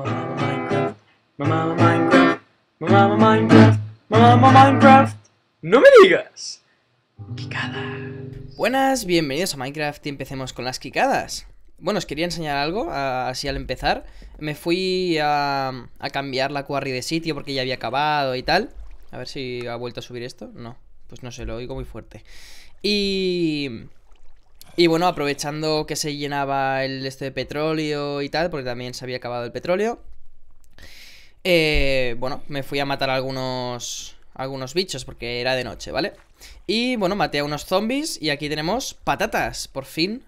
Mamá Minecraft, mamá Minecraft, mamá Minecraft, mamá Minecraft. ¡No me digas! ¡Quicadas! Buenas, bienvenidos a Minecraft y empecemos con las quicadas. Bueno, os quería enseñar algo, así al empezar. Me fui a, a cambiar la quarry de sitio porque ya había acabado y tal. A ver si ha vuelto a subir esto. No, pues no se lo oigo muy fuerte. Y... Y bueno, aprovechando que se llenaba el este de petróleo y tal, porque también se había acabado el petróleo, eh, bueno, me fui a matar a algunos, algunos bichos porque era de noche, ¿vale? Y bueno, maté a unos zombies y aquí tenemos patatas, por fin.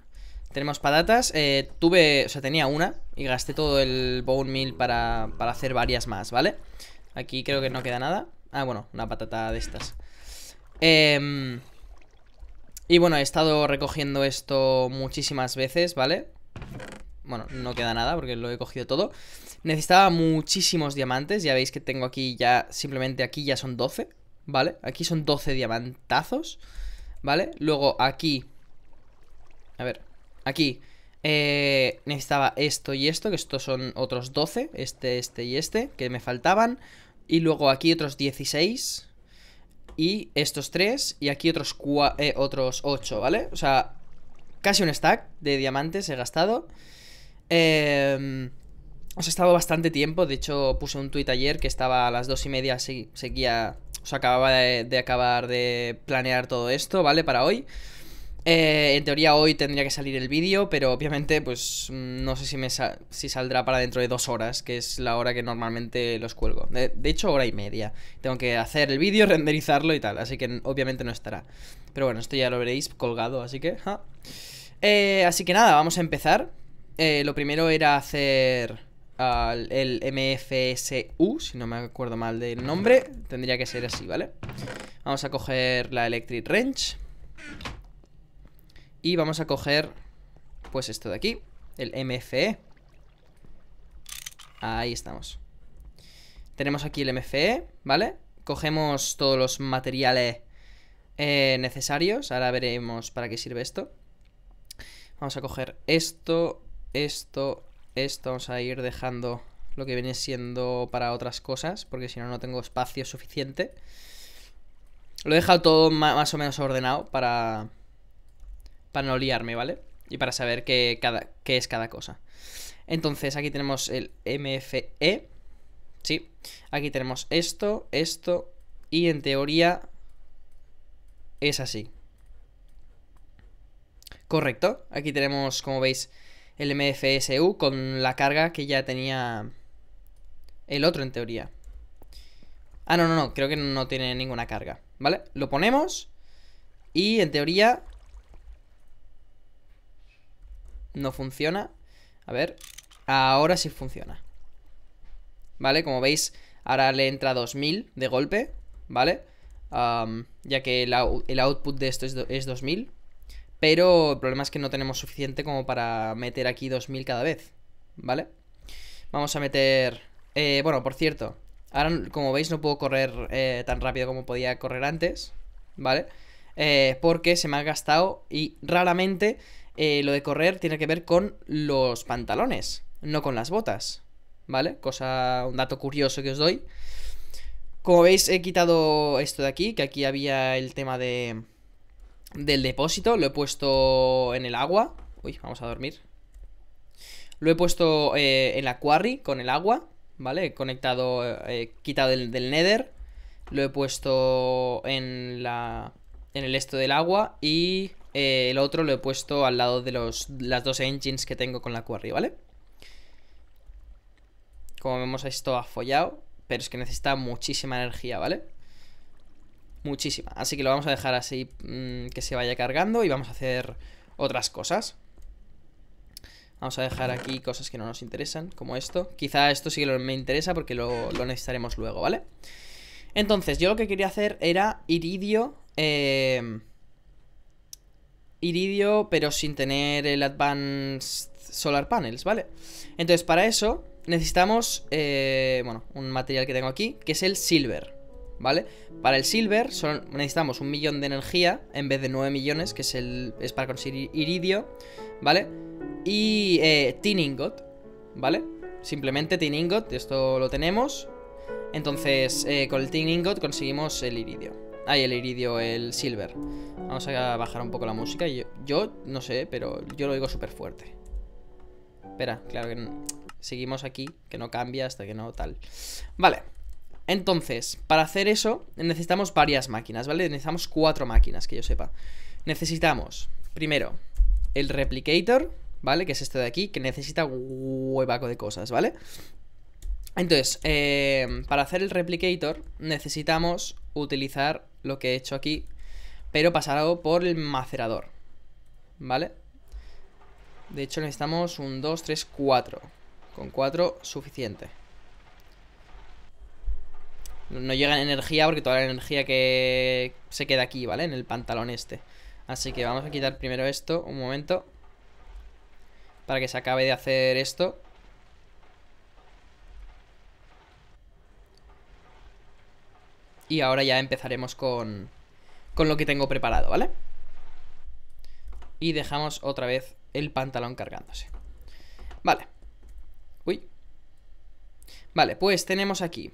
Tenemos patatas, eh, tuve, o sea, tenía una y gasté todo el bone meal para, para hacer varias más, ¿vale? Aquí creo que no queda nada. Ah, bueno, una patata de estas. Eh, y bueno, he estado recogiendo esto muchísimas veces, ¿vale? Bueno, no queda nada porque lo he cogido todo. Necesitaba muchísimos diamantes, ya veis que tengo aquí ya, simplemente aquí ya son 12, ¿vale? Aquí son 12 diamantazos, ¿vale? Luego aquí, a ver, aquí eh, necesitaba esto y esto, que estos son otros 12, este, este y este, que me faltaban. Y luego aquí otros 16, y estos tres, y aquí otros, eh, otros ocho, ¿vale? O sea, casi un stack de diamantes he gastado. Eh, os he estado bastante tiempo, de hecho puse un tuit ayer que estaba a las dos y media, seguía, o sea, acababa de acabar de planear todo esto, ¿vale? Para hoy. Eh, en teoría hoy tendría que salir el vídeo, pero obviamente pues mm, no sé si, me si saldrá para dentro de dos horas, que es la hora que normalmente los cuelgo. De, hecho, hora y media. Tengo que hacer el vídeo, renderizarlo y tal, así que obviamente no estará. Pero bueno, esto ya lo veréis colgado, así que... Eh, así que nada, vamos a empezar. Eh, lo primero era hacer el MFSU, si no me acuerdo mal del nombre. Tendría que ser así, ¿vale? Vamos a coger la Electric Wrench. Y vamos a coger, pues esto de aquí, el MFE. Ahí estamos. Tenemos aquí el MFE, ¿vale? Cogemos todos los materiales eh, necesarios. Ahora veremos para qué sirve esto. Vamos a coger esto, esto, esto. Vamos a ir dejando lo que viene siendo para otras cosas, porque si no, no tengo espacio suficiente. Lo he dejado todo más o menos ordenado para, para no liarme, ¿vale? Y para saber qué, cada, es cada cosa. Entonces, aquí tenemos el MFE. Sí, aquí tenemos esto, esto, y en teoría es así. Correcto, aquí tenemos, como veis, el MFSU con la carga que ya tenía el otro en teoría. Ah, no, no, no, creo que no tiene ninguna carga, ¿vale? Lo ponemos y en teoría no funciona. A ver, ahora sí funciona. ¿Vale? Como veis, ahora le entra 2000 de golpe, ¿vale? ya que el, output de esto es, 2000. Pero el problema es que no tenemos suficiente como para meter aquí 2000 cada vez, ¿vale? Vamos a meter... Eh, bueno, por cierto, ahora como veis no puedo correr eh, tan rápido como podía correr antes, ¿vale? Eh, porque se me ha gastado y raramente eh, lo de correr tiene que ver con los pantalones, no con las botas. ¿Vale? Cosa, un dato curioso que os doy. Como veis, he quitado esto de aquí, que aquí había el tema de del depósito. Lo he puesto en el agua. Uy, vamos a dormir. Lo he puesto eh, en la quarry con el agua, ¿vale? He conectado, eh, He quitado del, del nether. Lo he puesto en la en el esto del agua y eh, el otro lo he puesto al lado de los, las dos engines que tengo con la query, ¿vale? Como vemos esto ha follado, pero es que necesita muchísima energía, ¿vale? Muchísima. Así que lo vamos a dejar así mm, que se vaya cargando y vamos a hacer otras cosas. Vamos a dejar aquí cosas que no nos interesan, como esto. Quizá esto sí que me interesa porque lo, lo necesitaremos luego, ¿vale? Entonces, yo lo que quería hacer era iridio... Eh, iridio, pero sin tener el Advanced Solar Panels, ¿vale? Entonces, para eso necesitamos, eh, bueno, un material que tengo aquí, que es el silver, ¿vale? Para el silver necesitamos un millón de energía en vez de 9 millones, que es, el, es para conseguir iridio, ¿vale? Y eh, tin ingot, ¿vale? Simplemente tin ingot, esto lo tenemos. Entonces, eh, con el tin ingot conseguimos el iridio. Ahí el iridio, el silver. Vamos a bajar un poco la música. Yo, yo no sé, pero yo lo oigo súper fuerte. Espera, claro que seguimos aquí, que no cambia hasta que no tal. Vale. Entonces, para hacer eso necesitamos varias máquinas, ¿vale? Necesitamos cuatro máquinas, que yo sepa. Necesitamos, primero, el replicator, ¿vale? Que es este de aquí, que necesita huevaco de cosas, ¿vale? Entonces, em, para hacer el replicator necesitamos utilizar lo que he hecho aquí, pero pasar algo por el macerador, ¿vale? De hecho necesitamos un 2, 3, 4, con 4 suficiente. No llega energía porque toda la energía que se queda aquí, ¿vale? En el pantalón este. Así que vamos a quitar primero esto, un momento. Para que se acabe de hacer esto. y ahora ya empezaremos con, con lo que tengo preparado, ¿vale? Y dejamos otra vez el pantalón cargándose. Vale. Uy. Vale, pues tenemos aquí.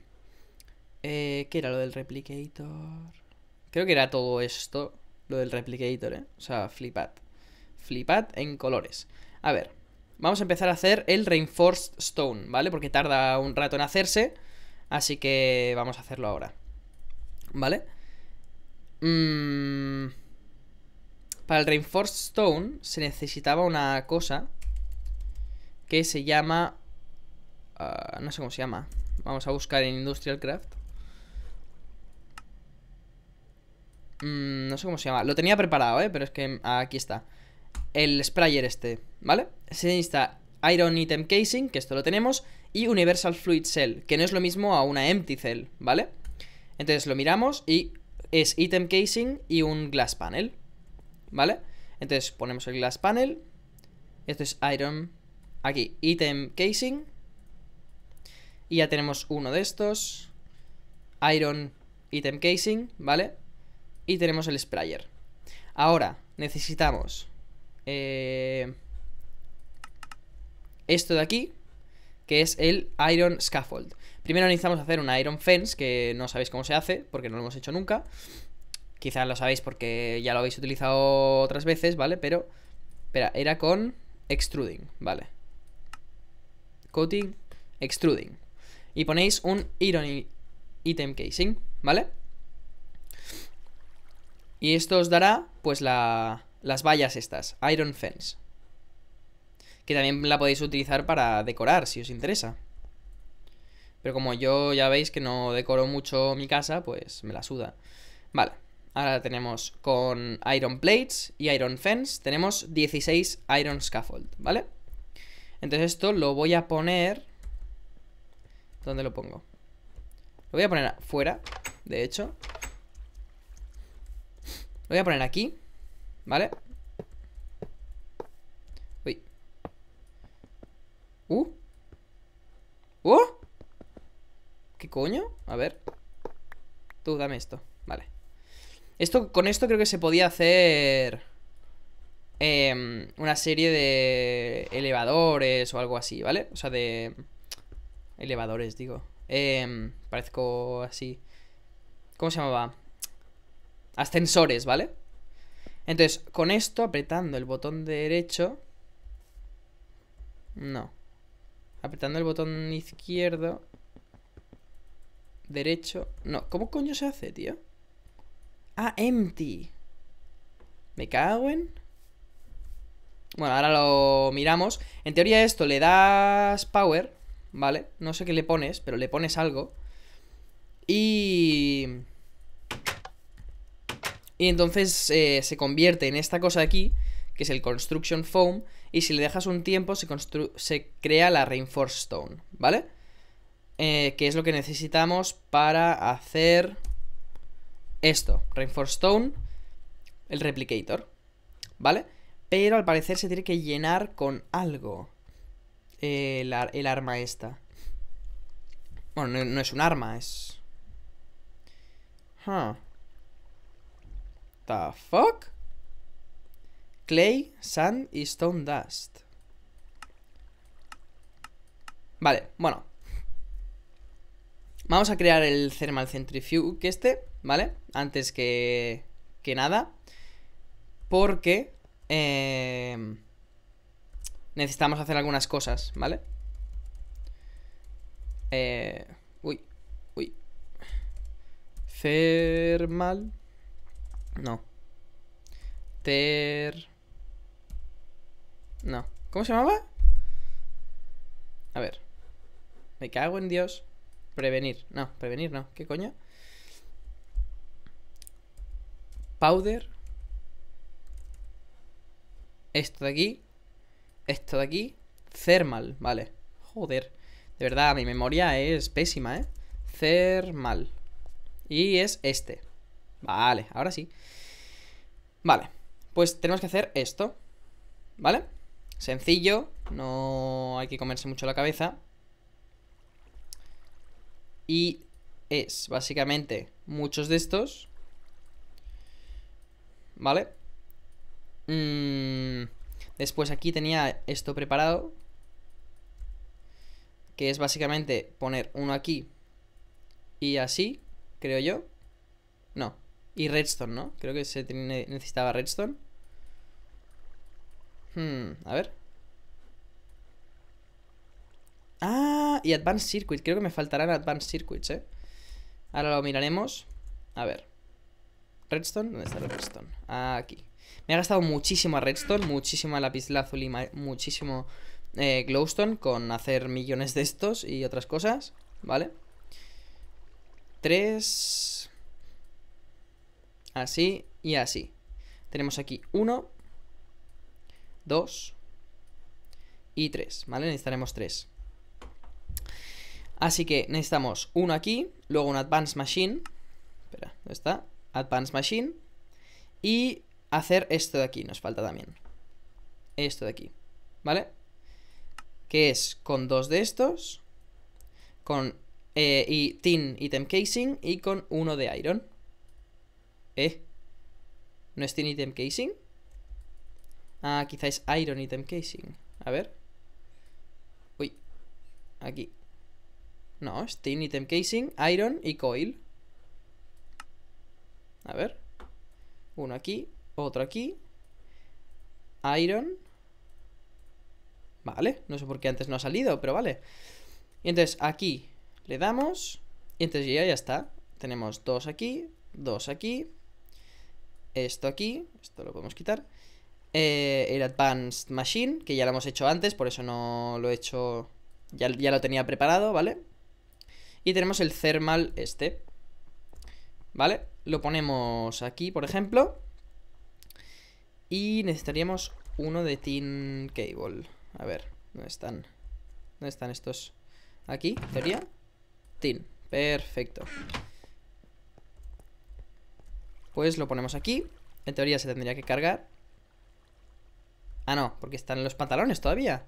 Eh, ¿Qué era lo del replicator? Creo que era todo esto, lo del replicator, ¿eh? O sea, flipad. Flipad en colores. A ver, vamos a empezar a hacer el Reinforced Stone, ¿vale? Porque tarda un rato en hacerse, así que vamos a hacerlo ahora. ¿Vale? Mm. Para el Reinforced Stone se necesitaba una cosa que se llama... Ah, no sé cómo se llama. Vamos a buscar en Industrial Craft. Mm, no sé cómo se llama. Lo tenía preparado, ¿eh? Pero es que aquí está. El sprayer este, ¿vale? Se necesita Iron Item Casing, que esto lo tenemos, y Universal Fluid Cell, que no es lo mismo a una Empty Cell, ¿vale? Entonces lo miramos y es item casing y un glass panel, ¿vale? Entonces ponemos el glass panel, esto es iron aquí, item casing, y ya tenemos uno de estos, iron item casing, ¿vale? Y tenemos el sprayer. Ahora, necesitamos eh, esto de aquí, que es el iron scaffold. Primero necesitamos hacer una Iron Fence, que no sabéis cómo se hace, porque no lo hemos hecho nunca. Quizás lo sabéis porque ya lo habéis utilizado otras veces, ¿vale? Pero, era con extruding, ¿vale? Coating, extruding. Y ponéis un Iron Item Casing, ¿vale? Y esto os dará, pues, las vallas estas, Iron Fence. Que también la podéis utilizar para decorar, si os interesa. Pero como yo ya veis que no decoro mucho mi casa, pues me la suda. Vale, ahora tenemos con Iron Plates y Iron Fence, tenemos 16 Iron Scaffold, ¿vale? Entonces esto lo voy a poner... ¿Dónde lo pongo? Lo voy a poner fuera, de hecho. Lo voy a poner aquí, ¿vale? Uy. Uh. Uh. ¿Qué coño? A ver. Tú dame esto. Vale. Esto, con esto creo que se podía hacer... Eh, una serie de elevadores o algo así, ¿vale? O sea, de... Elevadores, digo. Em, parezco así. ¿Cómo se llamaba? Ascensores, ¿vale? Entonces, con esto, apretando el botón derecho... No. Apretando el botón izquierdo derecho. No, ¿cómo coño se hace, tío? Ah, empty. Me cago en. Bueno, ahora lo miramos. En teoría, esto le das power, ¿vale? No sé qué le pones, pero le pones algo. Y. Y entonces eh, se convierte en esta cosa aquí, que es el Construction Foam. Y si le dejas un tiempo, se, se crea la Reinforced Stone, ¿vale? Eh, que es lo que necesitamos para hacer esto, Reinforced Stone, el Replicator, ¿vale? Pero al parecer se tiene que llenar con algo eh, el, arma esta. Bueno, no, es un arma, es... Huh. The fuck? Clay, Sand y Stone Dust. Vale, bueno. Vamos a crear el Thermal Centrifuge este, ¿vale? Antes que, nada. Porque em, necesitamos hacer algunas cosas, ¿vale? Eh, uy, uy. Thermal. No. Ter... No. ¿Cómo se llamaba? A ver. Me cago en Dios. Prevenir. No, prevenir no. ¿Qué coño? Powder. Esto de aquí. Esto de aquí. Thermal, vale. Joder. De verdad, mi memoria es pésima, ¿eh? Thermal. Y es este. Vale, ahora sí. Vale. Pues tenemos que hacer esto. ¿Vale? Sencillo. No hay que comerse mucho la cabeza. Y es básicamente muchos de estos. ¿Vale? Mm, después aquí tenía esto preparado. Que es básicamente poner uno aquí y así, creo yo. No. Y redstone, ¿no? Creo que se necesitaba redstone. Hmm, a ver. y Advanced Circuit. Creo que me faltarán Advanced Circuits, ¿eh? Ahora lo miraremos. A ver. Redstone, ¿dónde está el redstone? Aquí. Me ha gastado muchísimo a redstone, muchísimo a y muchísimo eh, glowstone con hacer millones de estos y otras cosas, ¿vale? Tres... Así y así. Tenemos aquí uno, dos y tres, ¿vale? Necesitaremos tres. Así que necesitamos uno aquí, luego un Advanced Machine. Espera, ¿dónde está? Advanced Machine. Y hacer esto de aquí, nos falta también. Esto de aquí, ¿vale? Que es con dos de estos, con eh, y tin item casing y con uno de iron. ¿Eh? ¿No es tin item casing? Ah, quizá es iron item casing. A ver. Uy, aquí. No, Steam, Item Casing, Iron y Coil. A ver. Uno aquí, otro aquí. Iron. Vale, no sé por qué antes no ha salido, pero vale. Y entonces aquí le damos. Y entonces ya, está. Tenemos dos aquí, dos aquí. Esto aquí, esto lo podemos quitar. Eh, el Advanced Machine, que ya lo hemos hecho antes, por eso no lo he hecho... Ya, ya lo tenía preparado, ¿vale? Y tenemos el thermal este. ¿Vale? Lo ponemos aquí, por ejemplo. Y necesitaríamos uno de tin cable. A ver, ¿dónde están? ¿Dónde están estos? Aquí, teoría. Tin. Perfecto. Pues lo ponemos aquí. En teoría se tendría que cargar. Ah, no, porque están en los pantalones todavía.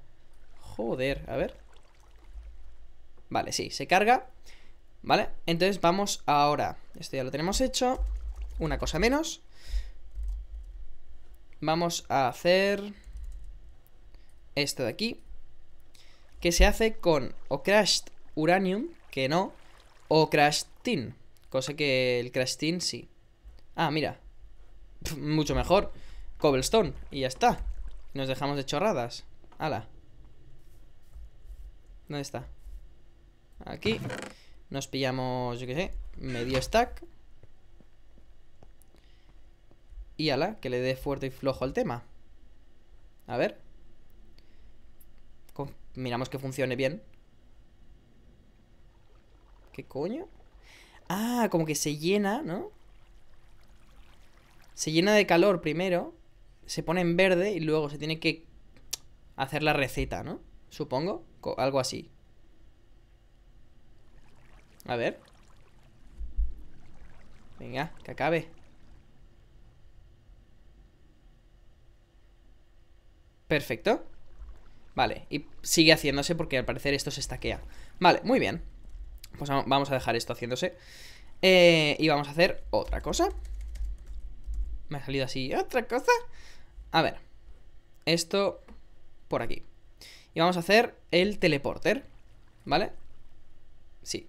Joder, a ver. Vale, sí, se carga. ¿Vale? Entonces vamos ahora. Esto ya lo tenemos hecho. Una cosa menos. Vamos a hacer esto de aquí. Que se hace con o crashed uranium, que no, o crashed tin. Cosa que el crashed sí. Ah, mira. mucho mejor. Cobblestone. Y ya está. Nos dejamos de chorradas. Hala. ¿Dónde está? Aquí nos pillamos, yo qué sé, medio stack. Y ala, que le dé fuerte y flojo al tema. A ver. Miramos que funcione bien. ¿Qué coño? Ah, como que se llena, ¿no? Se llena de calor primero. Se pone en verde y luego se tiene que hacer la receta, ¿no? Supongo. Algo así. A ver. Venga, que acabe. Perfecto. Vale, y sigue haciéndose porque al parecer esto se estaquea. Vale, muy bien. Pues vamos a dejar esto haciéndose. Eh, y vamos a hacer otra cosa. Me ha salido así. ¿Otra cosa? A ver. Esto por aquí. Y vamos a hacer el teleporter. ¿Vale? Sí,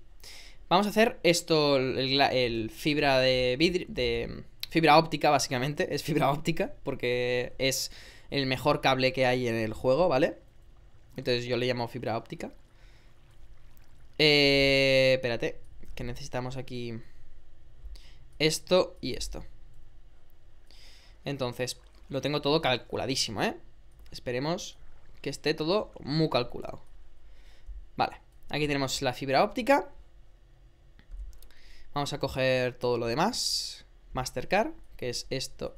Vamos a hacer esto, el, fibra de, de fibra óptica básicamente, es fibra óptica porque es el mejor cable que hay en el juego, ¿vale? Entonces yo le llamo fibra óptica. Eh, espérate, que necesitamos aquí esto y esto. Entonces, lo tengo todo calculadísimo, ¿eh? Esperemos que esté todo muy calculado. Vale, aquí tenemos la fibra óptica. Vamos a coger todo lo demás. Mastercard, que es esto.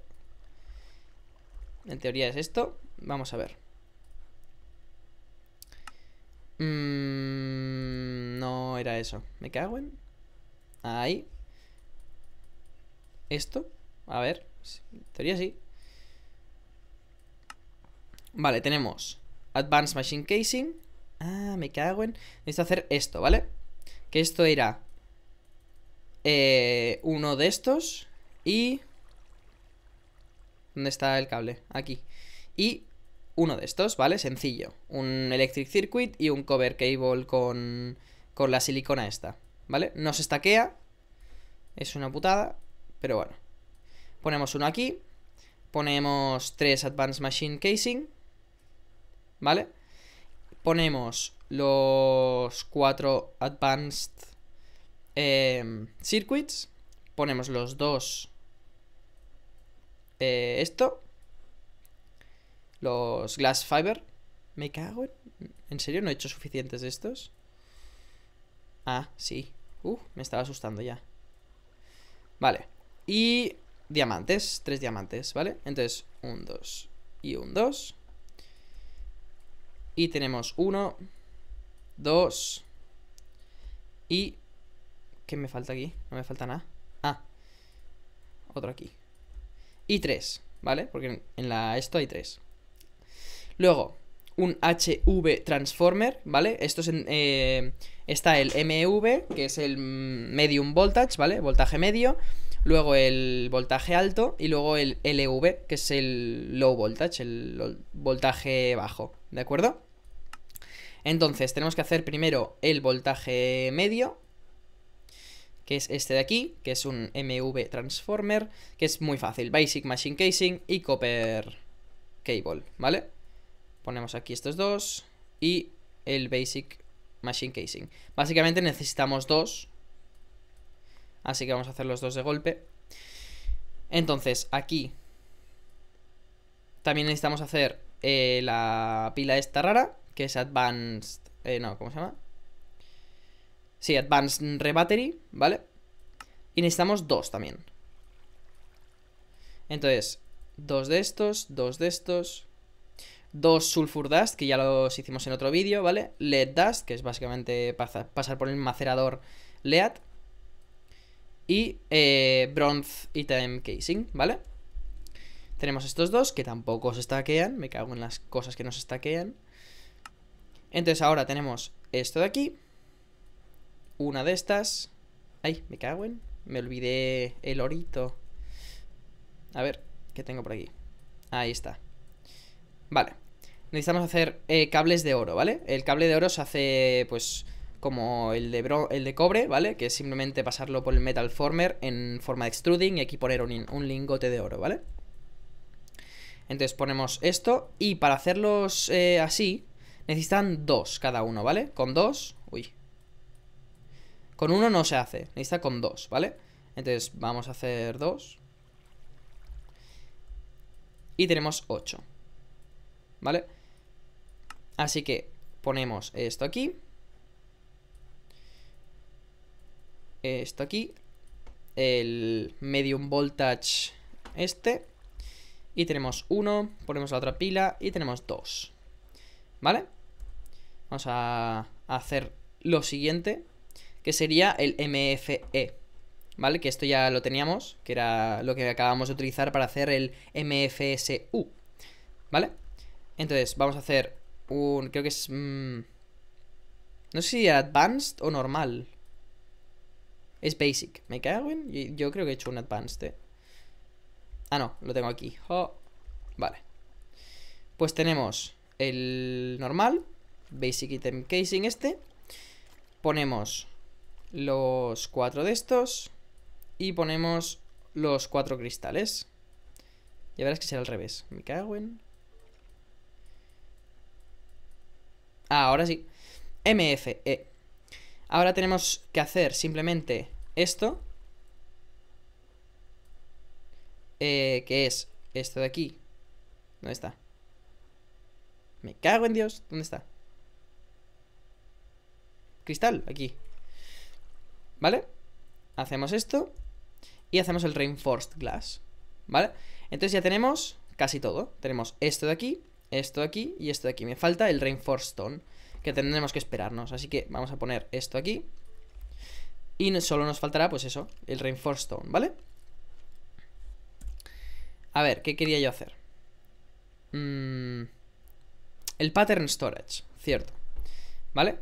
En teoría es esto. Vamos a ver. Mm, no era eso. Me cago en. Ahí. Esto. A ver. En teoría sí. Vale, tenemos Advanced Machine Casing. Ah, me cago en. Necesito hacer esto, ¿vale? Que esto era eh, uno de estos y... ¿Dónde está el cable? Aquí. Y uno de estos, ¿vale? Sencillo. Un electric circuit y un cover cable con, con la silicona esta, ¿vale? No se estaquea. Es una putada, pero bueno. Ponemos uno aquí. Ponemos tres Advanced Machine Casing, ¿vale? Ponemos los cuatro Advanced eh, circuits, ponemos los dos, eh, esto, los glass fiber, me cago en... serio no he hecho suficientes de estos? Ah, sí. Uh, me estaba asustando ya. Vale. Y diamantes, tres diamantes, ¿vale? Entonces, un dos y un dos Y tenemos Uno Dos y ¿Qué me falta aquí? No me falta nada. Ah. Otro aquí. Y tres, ¿vale? Porque en la esto hay tres. Luego, un HV Transformer, ¿vale? Esto eh, está el MV, que es el Medium Voltage, ¿vale? Voltaje medio. Luego el voltaje alto y luego el LV, que es el low voltage, el voltaje bajo, ¿de acuerdo? Entonces tenemos que hacer primero el voltaje medio es este de aquí, que es un MV Transformer, que es muy fácil, Basic Machine Casing y Copper Cable, ¿vale? Ponemos aquí estos dos y el Basic Machine Casing. Básicamente necesitamos dos, así que vamos a hacer los dos de golpe. Entonces, aquí también necesitamos hacer eh, la pila esta rara, que es Advanced... Eh, no, ¿cómo se llama? Sí, Advanced Rebattery, ¿vale? Y necesitamos dos también. Entonces, dos de estos, dos de estos, dos Sulfur Dust, que ya los hicimos en otro vídeo, ¿vale? Lead Dust, que es básicamente pasar por el macerador Lead. Y eh, Bronze Item Casing, ¿vale? Tenemos estos dos, que tampoco se stackean, me cago en las cosas que nos stackean. Entonces ahora tenemos esto de aquí, una de estas. Ay, me cago en. Me olvidé el orito. A ver, ¿qué tengo por aquí? Ahí está. Vale. Necesitamos hacer eh, cables de oro, ¿vale? El cable de oro se hace, pues, como el de, el de cobre, ¿vale? Que es simplemente pasarlo por el metal former en forma de extruding y aquí poner un, lingote de oro, ¿vale? Entonces ponemos esto y para hacerlos eh, así necesitan dos cada uno, ¿vale? Con dos... Uy, con uno no se hace, necesita con dos, ¿vale? Entonces vamos a hacer dos. Y tenemos ocho, ¿Vale? Así que ponemos esto aquí. Esto aquí. El medium voltage este. Y tenemos uno, Ponemos la otra pila. Y tenemos dos, ¿Vale? Vamos a hacer lo siguiente que sería el MFE. ¿Vale? Que esto ya lo teníamos, que era lo que acabamos de utilizar para hacer el MFSU. ¿Vale? Entonces, vamos a hacer un... Creo que es... Mm, no sé si advanced o normal. Es basic. ¿Me cae en? Yo, creo que he hecho un advanced, ¿eh? Ah, no. Lo tengo aquí. Oh, vale. Pues tenemos el normal. Basic item casing este. Ponemos los cuatro de estos y ponemos los cuatro cristales. Ya verás que será al revés. Me cago en... Ah, ahora sí. MFE. Ahora tenemos que hacer simplemente esto. Eh, que es esto de aquí. ¿Dónde está? Me cago en Dios. ¿Dónde está? Cristal, aquí. ¿Vale? Hacemos esto y hacemos el Reinforced Glass, ¿vale? Entonces ya tenemos casi todo. Tenemos esto de aquí, esto de aquí y esto de aquí. Me falta el Reinforced Stone, que tendremos que esperarnos. Así que vamos a poner esto aquí. Y solo nos faltará, pues eso, el Reinforced Stone, ¿vale? A ver, ¿qué quería yo hacer? Mm, el Pattern Storage, cierto. ¿Vale?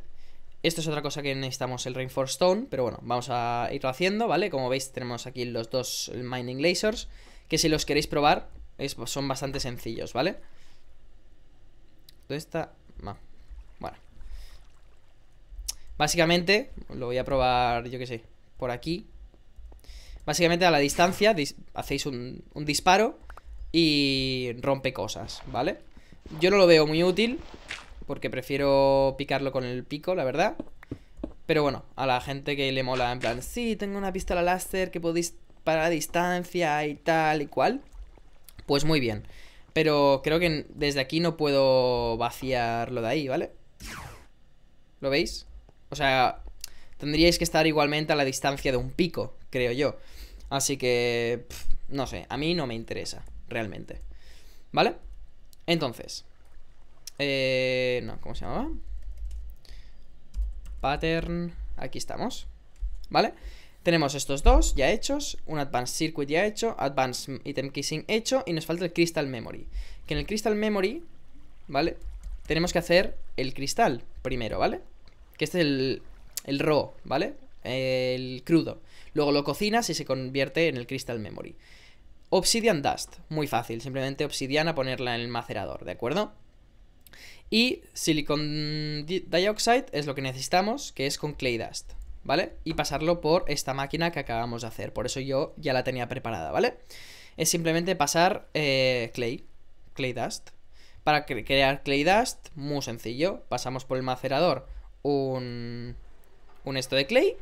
Esto es otra cosa que necesitamos el Reinforced Stone, pero bueno, vamos a irlo haciendo, ¿vale? Como veis tenemos aquí los dos Mining Lasers, que si los queréis probar son bastante sencillos, ¿vale? ¿Dónde está? Bueno. Básicamente, lo voy a probar, yo que sé, por aquí. Básicamente a la distancia hacéis un, un disparo y rompe cosas, ¿vale? Yo no lo veo muy útil, porque prefiero picarlo con el pico, la verdad. Pero bueno, a la gente que le mola, en plan, sí, tengo una pistola láser que podéis para a distancia y tal y cual, pues muy bien. Pero creo que desde aquí no puedo vaciarlo de ahí, ¿vale? ¿Lo veis? O sea, tendríais que estar igualmente a la distancia de un pico, creo yo. Así que, no sé, a mí no me interesa, realmente. ¿Vale? Entonces, eh, no, ¿cómo se llamaba? Pattern. Aquí estamos. ¿Vale? Tenemos estos dos ya hechos, un Advanced Circuit ya hecho, Advanced Item Kissing hecho y nos falta el Crystal Memory. Que en el Crystal Memory, ¿vale? Tenemos que hacer el cristal primero, ¿vale? Que este es el, el raw, ¿vale? El crudo. Luego lo cocinas y se convierte en el Crystal Memory. Obsidian Dust, muy fácil, simplemente obsidiana ponerla en el macerador, ¿de acuerdo? Y silicon dioxide es lo que necesitamos, que es con clay dust, ¿vale? Y pasarlo por esta máquina que acabamos de hacer. Por eso yo ya la tenía preparada, ¿vale? Es simplemente pasar eh, clay, clay dust. Para crear clay dust, muy sencillo. Pasamos por el macerador un, un esto de clay.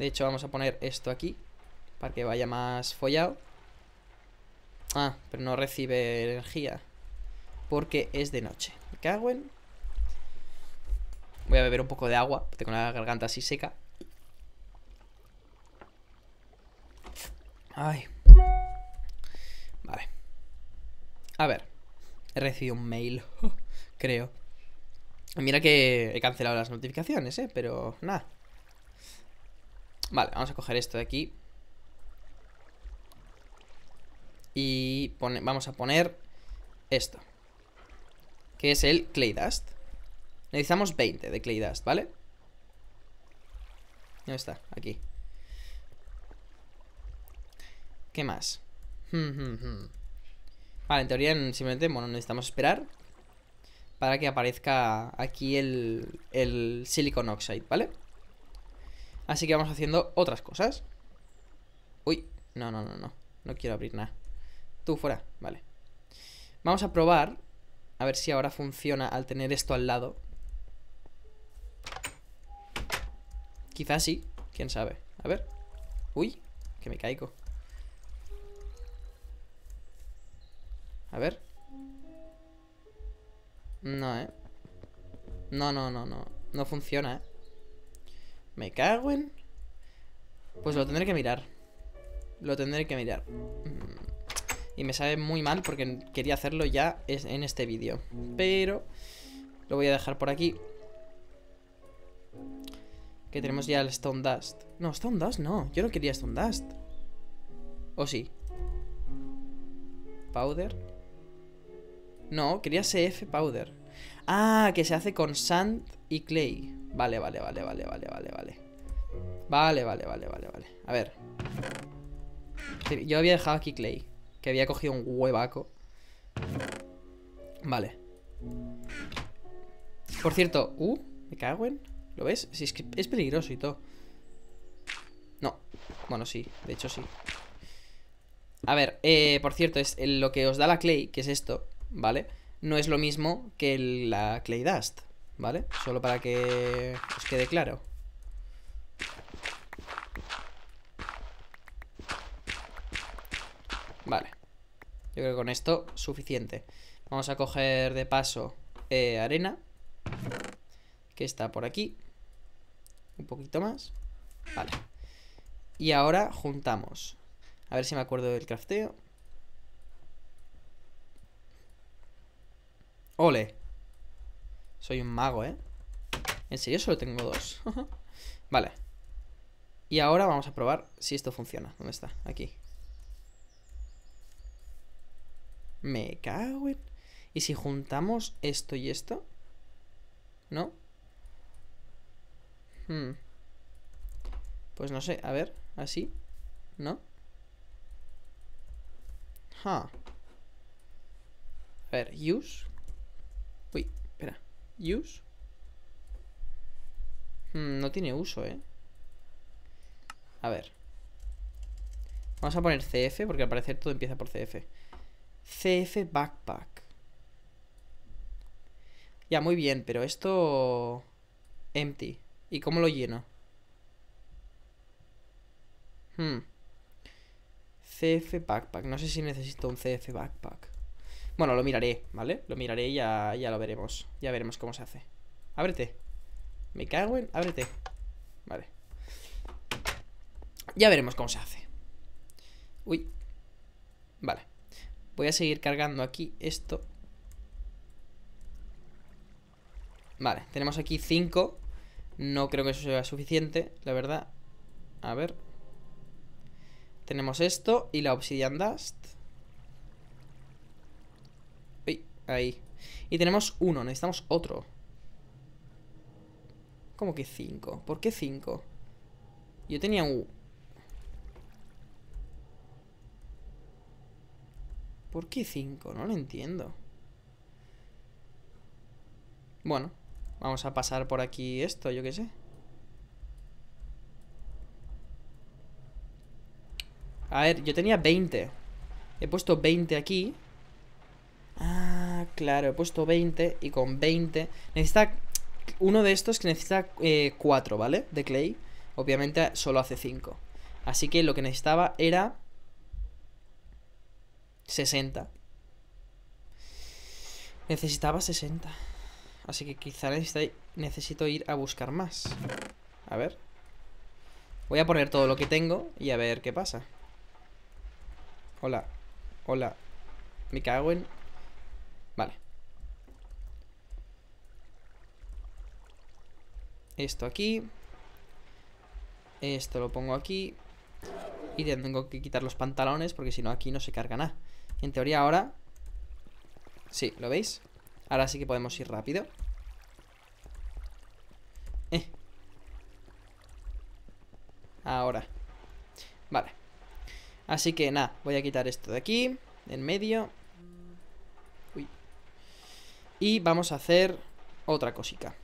De hecho, vamos a poner esto aquí para que vaya más follado. Ah, pero no recibe energía porque es de noche. Me cago en... Voy a beber un poco de agua, tengo la garganta así seca. Ay. Vale. A ver. He recibido un mail, creo. Mira que he cancelado las notificaciones, ¿eh? Pero nada. Vale, vamos a coger esto de aquí. Y vamos a poner esto que es el Clay Dust. Necesitamos 20 de Clay Dust, ¿vale? ¿Dónde está? Aquí. ¿Qué más? Hmm, hmm, hmm. vale, en teoría simplemente, bueno, necesitamos esperar para que aparezca aquí el, el silicon oxide, ¿vale? Así que vamos haciendo otras cosas. Uy, no, no, no, no. No quiero abrir nada. Tú fuera, vale. Vamos a probar a ver si ahora funciona al tener esto al lado. Quizás sí, quién sabe. A ver. Uy, que me caigo. A ver. No, ¿eh? No, no, no, no. No funciona, ¿eh? Me cago en... Pues lo tendré que mirar. Lo tendré que mirar. Mm. Y me sabe muy mal porque quería hacerlo ya en este vídeo. Pero lo voy a dejar por aquí. Que tenemos ya el Stone Dust. No, Stone Dust no. Yo no quería Stone Dust. ¿O sí? Powder. No, quería CF Powder. Ah, que se hace con sand y clay. Vale, vale, vale, vale, vale, vale, vale. Vale, vale, vale, vale, vale. A ver. Yo había dejado aquí clay. Que había cogido un huevaco. Vale. Por cierto, uh, me cago en. ¿Lo ves? Si es que es peligroso y todo. No. Bueno, sí, de hecho sí. A ver, eh, por cierto, es lo que os da la clay, que es esto, ¿vale? No es lo mismo que la clay dust, ¿vale? Solo para que os quede claro. Vale. Yo creo que con esto suficiente. Vamos a coger de paso eh, arena. Que está por aquí. Un poquito más. Vale. Y ahora juntamos. A ver si me acuerdo del crafteo. Ole. Soy un mago, ¿eh? En serio solo tengo dos. vale. Y ahora vamos a probar si esto funciona. ¿Dónde está? Aquí. Me cago en... Y si juntamos esto y esto, ¿no? Hmm. Pues no sé, a ver, así, ¿no? A ver, use. Uy, espera, use. Hmm, no tiene uso, ¿eh? A ver. Vamos a poner CF porque al parecer todo empieza por CF. CF Backpack. Ya, muy bien, pero esto... Empty. ¿Y cómo lo lleno? Hmm. CF Backpack. No sé si necesito un CF Backpack. Bueno, lo miraré, ¿vale? Lo miraré y ya, ya lo veremos. Ya veremos cómo se hace. Ábrete. Me cago en... Ábrete. Vale. Ya veremos cómo se hace. Uy. Vale. Voy a seguir cargando aquí esto. Vale, tenemos aquí 5. No creo que eso sea suficiente, la verdad. A ver. Tenemos esto y la Obsidian Dust. Uy, ahí. Y tenemos uno, necesitamos otro. ¿Cómo que 5? ¿Por qué 5? Yo tenía un... ¿Por qué 5? No lo entiendo. Bueno, vamos a pasar por aquí esto, yo qué sé. A ver, yo tenía 20. He puesto 20 aquí. Ah, claro, he puesto 20 y con 20... Necesita... Uno de estos que necesita eh, 4, ¿vale? De clay. Obviamente solo hace 5. Así que lo que necesitaba era 60. Necesitaba 60. Así que quizá necesito ir a buscar más. A ver. Voy a poner todo lo que tengo y a ver qué pasa. Hola. Hola. Me cago en... Vale. Esto aquí. Esto lo pongo aquí. Y tengo que quitar los pantalones porque si no aquí no se carga nada. En teoría ahora... Sí, ¿lo veis? Ahora sí que podemos ir rápido. Eh. Ahora. Vale. Así que nada, voy a quitar esto de aquí, en medio. Uy. Y vamos a hacer otra cosica.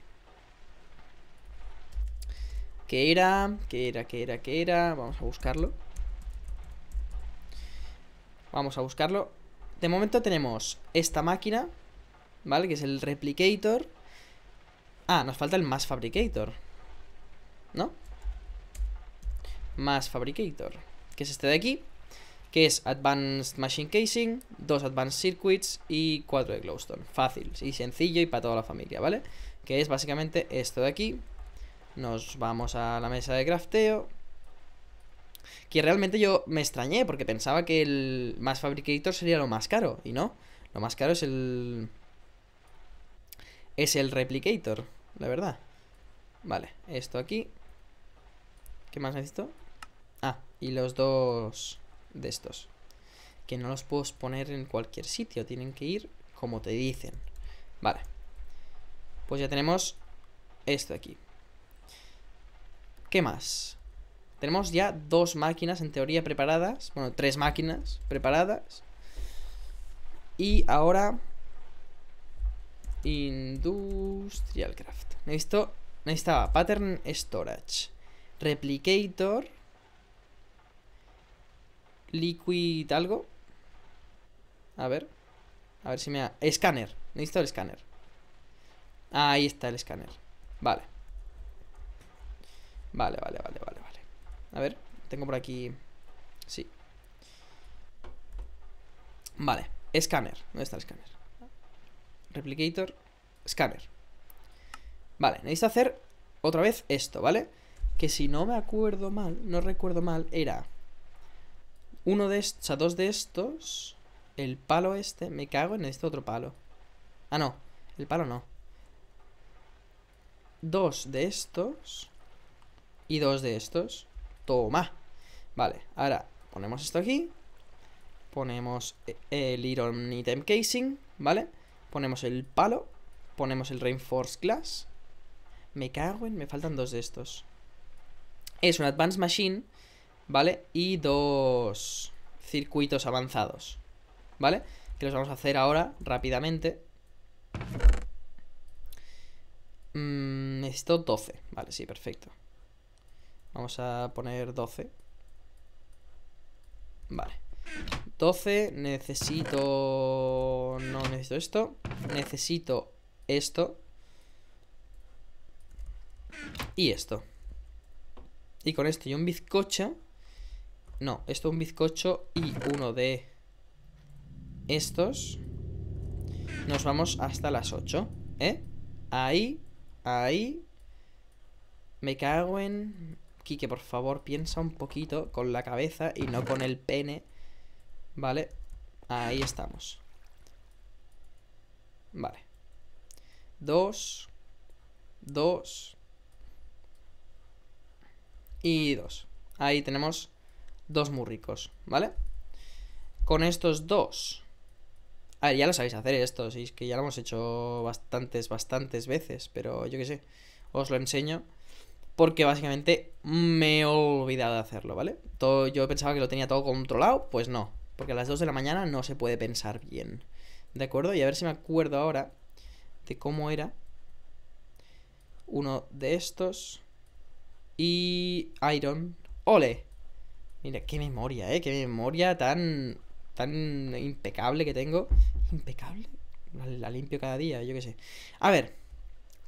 ¿Qué era? ¿Qué era? ¿Qué era? ¿Qué era? Vamos a buscarlo. Vamos a buscarlo. De momento tenemos esta máquina, ¿vale? Que es el Replicator. Ah, nos falta el Mass Fabricator. ¿No? Mass Fabricator. Que es este de aquí. Que es Advanced Machine Casing, dos Advanced Circuits y cuatro de Glowstone. Fácil y sencillo y para toda la familia, ¿vale? Que es básicamente esto de aquí. Nos vamos a la mesa de crafteo. Que realmente yo me extrañé porque pensaba que el más Fabricator sería lo más caro. Y no, lo más caro es el... Es el Replicator, la verdad. Vale, esto aquí. ¿Qué más necesito? Ah, y los dos de estos. Que no los puedo poner en cualquier sitio. Tienen que ir como te dicen. Vale. Pues ya tenemos esto aquí. ¿Qué más? Tenemos ya dos máquinas en teoría preparadas. Bueno, tres máquinas preparadas. Y ahora... Industrial Craft. Necesito, necesitaba Pattern Storage. Replicator. Liquid algo. A ver. A ver si me... Ha... Scanner Necesito el scanner Ahí está el escáner. Vale. Vale, vale, vale, vale. A ver, tengo por aquí... Sí. Vale, escáner. ¿Dónde está el escáner? Replicator, escáner. Vale, necesito hacer otra vez esto, ¿vale? Que si no me acuerdo mal, no recuerdo mal, era uno de estos, o sea, dos de estos, el palo este, me cago en este otro palo. Ah, no, el palo no. Dos de estos y dos de estos. Toma Vale, ahora ponemos esto aquí Ponemos eh, el Iron Item Casing ¿Vale? Ponemos el palo Ponemos el Reinforced Glass Me cago en... Me faltan dos de estos Es una Advanced Machine ¿Vale? Y dos circuitos avanzados ¿Vale? Que los vamos a hacer ahora rápidamente mm, Necesito 12 Vale, sí, perfecto Vamos a poner 12. Vale. 12, necesito... No necesito esto. Necesito esto. Y esto. Y con esto y un bizcocho... No, esto un bizcocho y uno de estos. Nos vamos hasta las 8. ¿Eh? Ahí. Ahí. Me cago en que por favor, piensa un poquito con la cabeza y no con el pene. Vale, ahí estamos. Vale. Dos. Dos. Y dos. Ahí tenemos dos murricos ¿vale? Con estos dos. ya lo sabéis hacer esto, si es que ya lo hemos hecho bastantes, bastantes veces, pero yo que sé, os lo enseño porque básicamente me he olvidado de hacerlo, ¿vale? Todo, yo pensaba que lo tenía todo controlado, pues no, porque a las 2 de la mañana no se puede pensar bien, ¿de acuerdo? Y a ver si me acuerdo ahora de cómo era uno de estos y Iron. ¡Ole! Mira, qué memoria, ¿eh? Qué memoria tan, tan impecable que tengo. ¿Impecable? La, la limpio cada día, yo qué sé. A ver,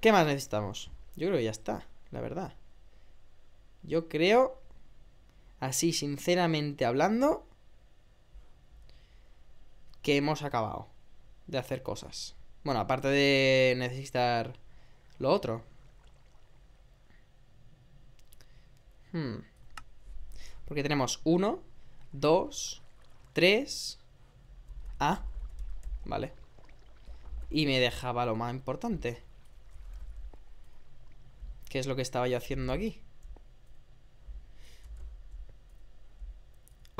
¿qué más necesitamos? Yo creo que ya está, la verdad. Yo creo, así sinceramente hablando, que hemos acabado de hacer cosas. Bueno, aparte de necesitar lo otro. Hmm. Porque tenemos uno, dos, tres... A ah, vale. Y me dejaba lo más importante. ¿Qué es lo que estaba yo haciendo aquí?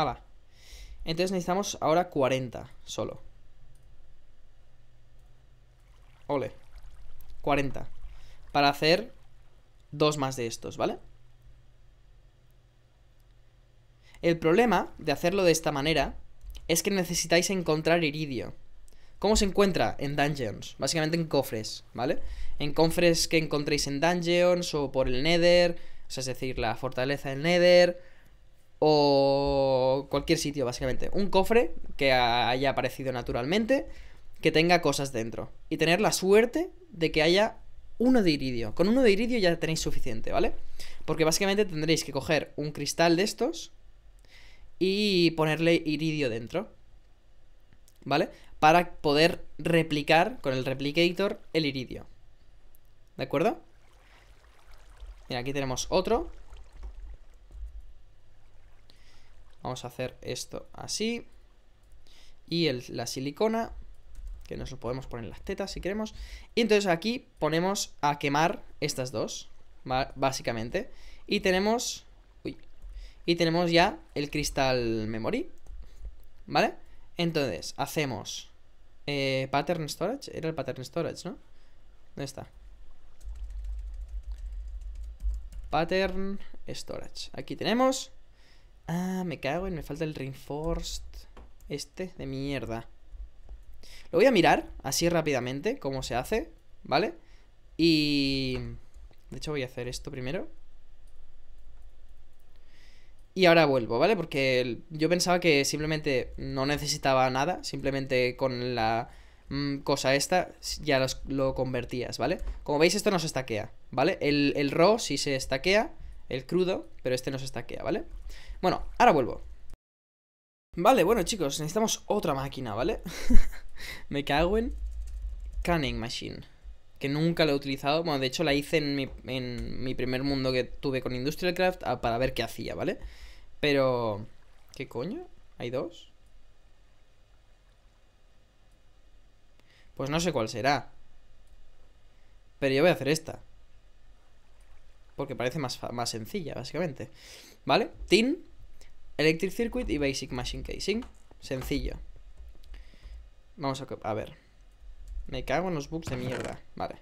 Ah, Entonces necesitamos ahora 40 solo. Ole. 40. Para hacer dos más de estos, ¿vale? El problema de hacerlo de esta manera es que necesitáis encontrar iridio. ¿Cómo se encuentra? En dungeons, básicamente en cofres, ¿vale? En cofres que encontréis en dungeons o por el nether, es decir, la fortaleza del nether, o cualquier sitio, básicamente. Un cofre que haya aparecido naturalmente, que tenga cosas dentro. Y tener la suerte de que haya uno de iridio. Con uno de iridio ya tenéis suficiente, ¿vale? Porque básicamente tendréis que coger un cristal de estos y ponerle iridio dentro. ¿Vale? Para poder replicar con el replicator el iridio. ¿De acuerdo? Mira, aquí tenemos otro. Vamos a hacer esto así. Y la silicona, que nos lo podemos poner en las tetas si queremos. Y entonces aquí ponemos a quemar estas dos, básicamente. Y tenemos... Uy, y tenemos ya el cristal memory. ¿Vale? Entonces, hacemos... Eh, pattern storage. Era el pattern storage, ¿no? ¿Dónde está? Pattern storage. Aquí tenemos Ah, me cago y me falta el Reinforced. Este de mierda. Lo voy a mirar así rápidamente, cómo se hace, ¿vale? Y... De hecho voy a hacer esto primero. Y ahora vuelvo, ¿vale? Porque yo pensaba que simplemente no necesitaba nada, simplemente con la mm, cosa esta ya lo convertías, ¿vale? Como veis esto no se estaquea, ¿vale? El, el raw sí se estaquea, el crudo, pero este no se estaquea, ¿vale? Bueno, ahora vuelvo. Vale, bueno chicos, necesitamos otra máquina, ¿vale? Me cago en Canning Machine. Que nunca la he utilizado. Bueno, de hecho la hice en mi, primer mundo que tuve con Industrial Craft ah, para ver qué hacía, ¿vale? Pero... ¿Qué coño? ¿Hay dos? Pues no sé cuál será. Pero yo voy a hacer esta. Porque parece más, más sencilla, básicamente. ¿Vale? Tin Electric Circuit y Basic Machine Casing. Sencillo. Vamos a, a ver. Me cago en los bugs de mierda. Vale.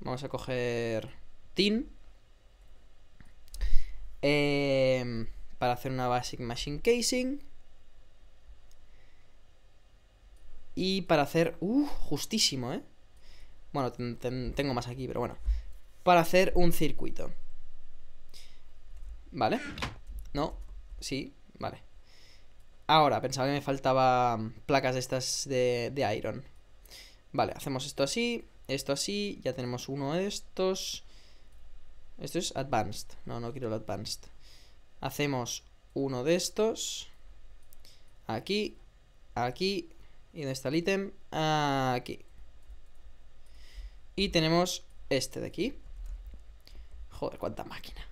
Vamos a coger tin. Em, para hacer una Basic Machine Casing. Y para hacer... Uh, justísimo, ¿eh? Bueno, tengo más aquí, pero bueno. Para hacer un circuito. ¿Vale? No, Sí, vale. Ahora, pensaba que me faltaba mm, placas de estas de, de iron. Vale, hacemos esto así, esto así, ya tenemos uno de estos. Esto es advanced, no, no quiero el advanced. Hacemos uno de estos. Aquí, aquí, ¿y de está el ítem? Aquí. Y tenemos este de aquí. Joder, cuánta máquina.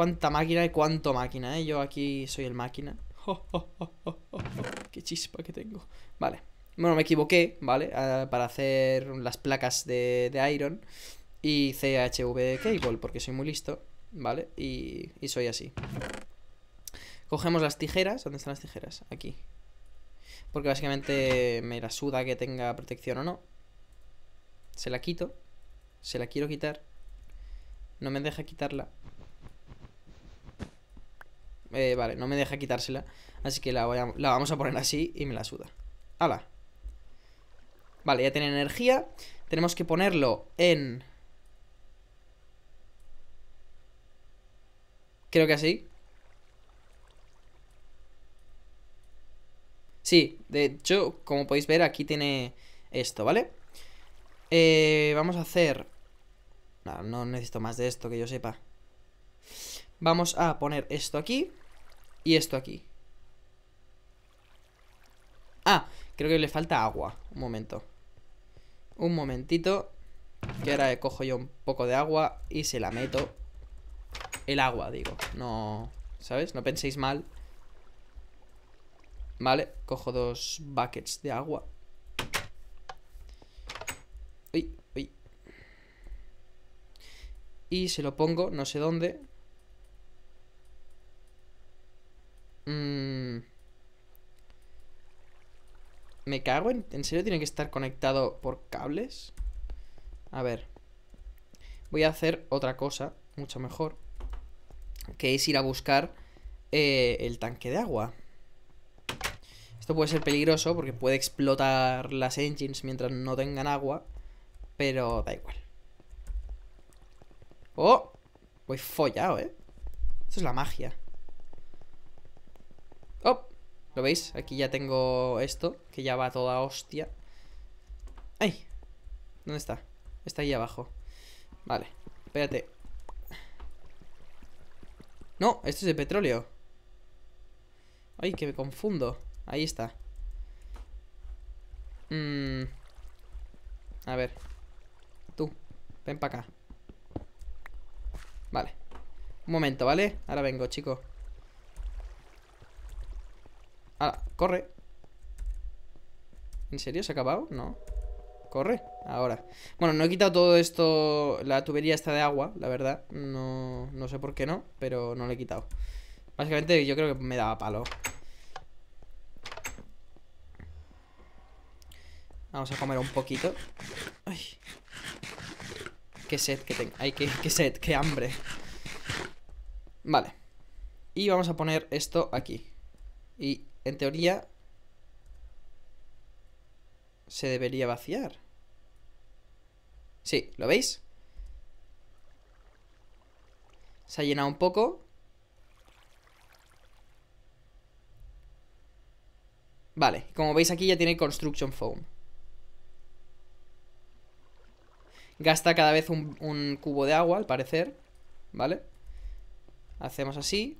Cuánta máquina y cuánto máquina, ¿eh? Yo aquí soy el máquina. ¡Qué chispa que tengo! Vale. Bueno, me equivoqué, ¿vale? Ah, para hacer las placas de, de Iron. Y CHV Cable, porque soy muy listo, ¿vale? Y, y soy así. Cogemos las tijeras. ¿Dónde están las tijeras? Aquí. Porque básicamente me la suda que tenga protección o no. Se la quito. Se la quiero quitar. No me deja quitarla. Eh, vale, no me deja quitársela. Así que la, vamos a poner así y me la suda. ¡Hala! Vale, ya tiene energía. Tenemos que ponerlo en... Creo que así. Sí, de hecho, como podéis ver, aquí tiene esto, ¿vale? Eh, vamos a hacer... no necesito más de esto que yo sepa. Vamos a poner esto aquí y esto aquí. Ah, creo que le falta agua. Un momento. Un momentito. Que ahora cojo yo un poco de agua y se la meto. El agua, digo. No... ¿Sabes? No penséis mal. Vale, cojo dos buckets de agua. Uy, uy. Y se lo pongo, no sé dónde. Mm. Me cago en... serio tiene que estar conectado por cables? A ver. Voy a hacer otra cosa, mucho mejor. Que es ir a buscar eh, el tanque de agua. Esto puede ser peligroso porque puede explotar las engines mientras no tengan agua. Pero da igual. ¡Oh! Voy follado, ¿eh? Esto es la magia. ¿Lo veis? Aquí ya tengo esto, que ya va toda hostia. ¡Ay! ¿Dónde está? Está ahí abajo. Vale, espérate. No, esto es de petróleo. Ay, que me confundo. Ahí está. Mmm. A ver. Tú, ven para acá. Vale. Un momento, ¿vale? Ahora vengo, chico. Ahora, corre. ¿En serio? ¿Se ha acabado? No. Corre, ahora. Bueno, no he quitado todo esto, la tubería está de agua, la verdad. No, no sé por qué no, pero no la he quitado. Básicamente yo creo que me daba palo. Vamos a comer un poquito. Ay. Qué sed que tengo. Ay, qué sed, qué hambre. Vale. Y vamos a poner esto aquí. Y en teoría, se debería vaciar. Sí, ¿lo veis? Se ha llenado un poco. Vale, como veis aquí ya tiene Construction Foam. Gasta cada vez un, un cubo de agua, al parecer. ¿Vale? Hacemos así.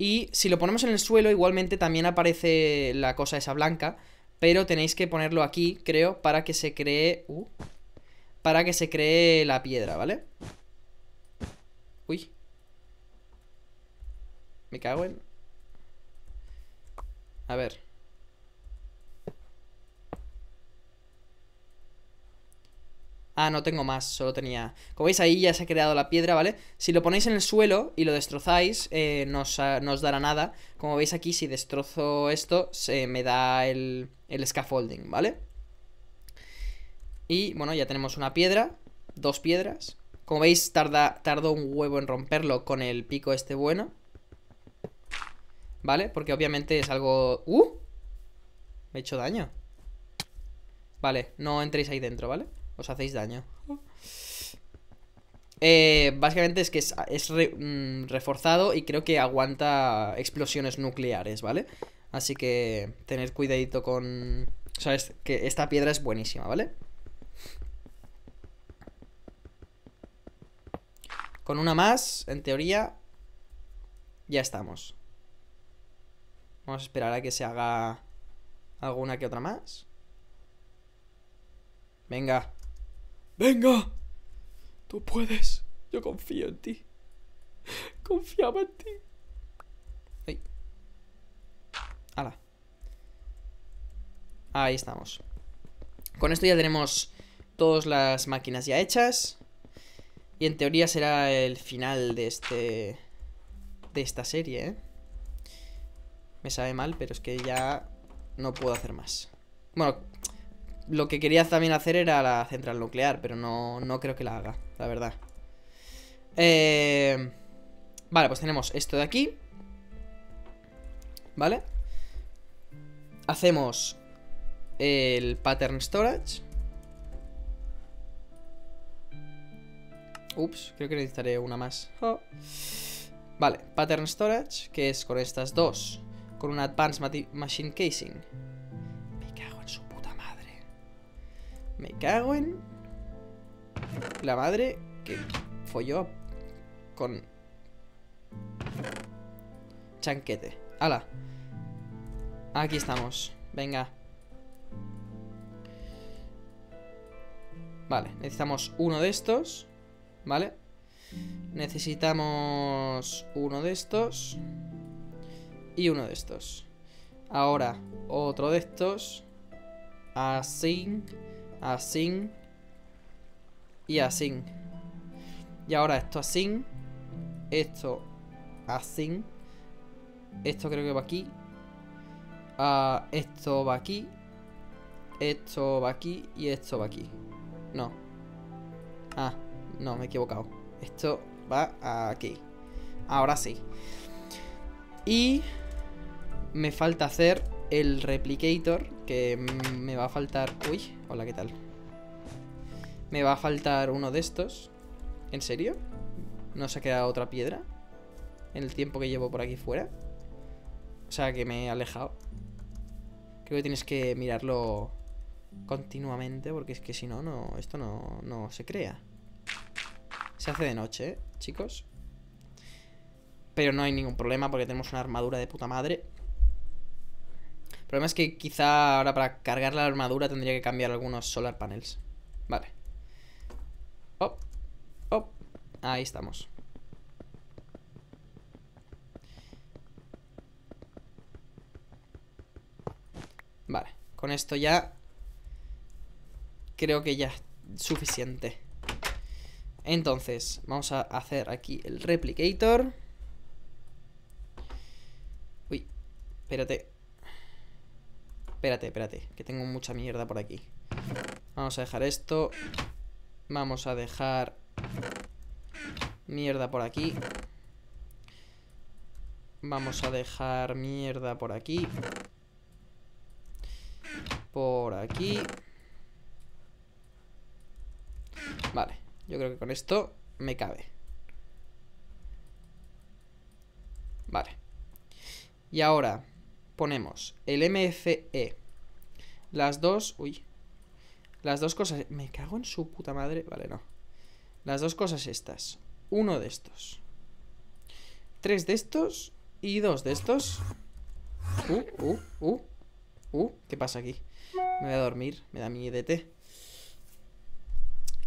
Y si lo ponemos en el suelo, igualmente también aparece la cosa esa blanca, pero tenéis que ponerlo aquí, creo, para que se cree... Uh, para que se cree la piedra, ¿vale? Uy. Me cago en... A ver. Ah, no tengo más, solo tenía... Como veis ahí ya se ha creado la piedra, ¿vale? Si lo ponéis en el suelo y lo destrozáis, eh, no, os, dará nada. Como veis aquí, si destrozo esto, se me da el, el scaffolding, ¿vale? Y bueno, ya tenemos una piedra, dos piedras. Como veis, tarda, tarda un huevo en romperlo con el pico este bueno. ¿Vale? Porque obviamente es algo... ¡Uh! Me he hecho daño. Vale, no entréis ahí dentro, ¿vale? Os hacéis daño. Eh, básicamente es que es, mm, reforzado y creo que aguanta explosiones nucleares, ¿vale? Así que tener cuidadito con... O sea, que esta piedra es buenísima, ¿vale? Con una más, en teoría, ya estamos. Vamos a esperar a que se haga alguna que otra más. Venga. Venga, tú puedes. Yo confío en ti. Confiaba en ti. Ay. Ala. Ahí estamos. Con esto ya tenemos todas las máquinas ya hechas. Y en teoría será el final de este... De esta serie, ¿eh? Me sabe mal, pero es que ya no puedo hacer más. Bueno, lo que quería también hacer era la central nuclear, pero no, creo que la haga, la verdad. Eh, vale, pues tenemos esto de aquí. ¿Vale? Hacemos el pattern storage. Ups, creo que necesitaré una más. Vale, pattern storage, que es con estas dos. Con una advanced machine casing. Me cago en... La madre que folló con... Chanquete. ¡Hala! Aquí estamos. Venga. Vale, necesitamos uno de estos. ¿Vale? Necesitamos uno de estos. Y uno de estos. Ahora, otro de estos. Así así y así. Y ahora esto así, esto así, esto creo que va aquí, ah, esto va aquí, esto va aquí y esto va aquí. No. Ah, no, me he equivocado. Esto va aquí. Ahora sí. Y me falta hacer el replicator, que me va a faltar... Uy, hola, ¿qué tal? Me va a faltar uno de estos. ¿En serio? ¿No se ha quedado otra piedra? En el tiempo que llevo por aquí fuera. O sea, que me he alejado. Creo que tienes que mirarlo continuamente, porque es que si no, no esto no, no se crea. Se hace de noche, ¿eh, chicos. Pero no hay ningún problema porque tenemos una armadura de puta madre. El problema es que quizá ahora para cargar la armadura tendría que cambiar algunos solar panels. Vale. Op, op. Ahí estamos. Vale, con esto ya creo que ya es suficiente. Entonces, vamos a hacer aquí el replicator. Uy, espérate. Espérate, espérate, que tengo mucha mierda por aquí. Vamos a dejar esto. Vamos a dejar mierda por aquí. Vamos a dejar mierda por aquí. Por aquí. Vale, yo creo que con esto me cabe. Vale. Y ahora ponemos el MFE, las dos, uy, las dos cosas, me cago en su puta madre, vale, no. Las dos cosas estas, uno de estos, tres de estos y dos de estos. Uh, uh, uh, uh, ¿qué pasa aquí? Me voy a dormir, me da mi EDT.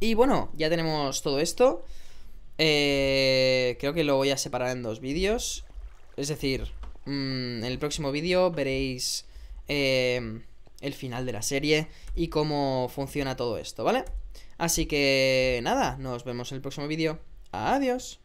Y bueno, ya tenemos todo esto. Eh, creo que lo voy a separar en dos vídeos. Es decir, Mm, en el próximo vídeo veréis em, el final de la serie y cómo funciona todo esto, ¿vale? Así que nada, nos vemos en el próximo vídeo. Adiós.